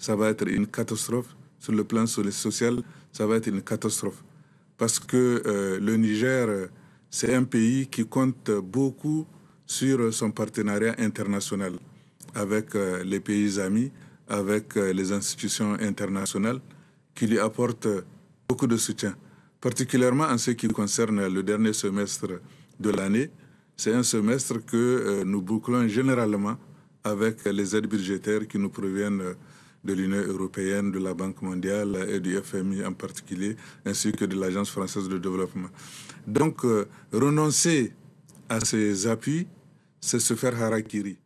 ça va être une catastrophe. Sur le plan social, ça va être une catastrophe. Parce que euh, le Niger, euh, c'est un pays qui compte beaucoup sur son partenariat international avec euh, les pays amis, avec les institutions internationales qui lui apportent beaucoup de soutien, particulièrement en ce qui concerne le dernier semestre de l'année. C'est un semestre que nous bouclons généralement avec les aides budgétaires qui nous proviennent de l'Union européenne, de la Banque mondiale et du FMI en particulier, ainsi que de l'Agence française de développement. Donc, euh, renoncer à ces appuis, c'est se faire harakiri.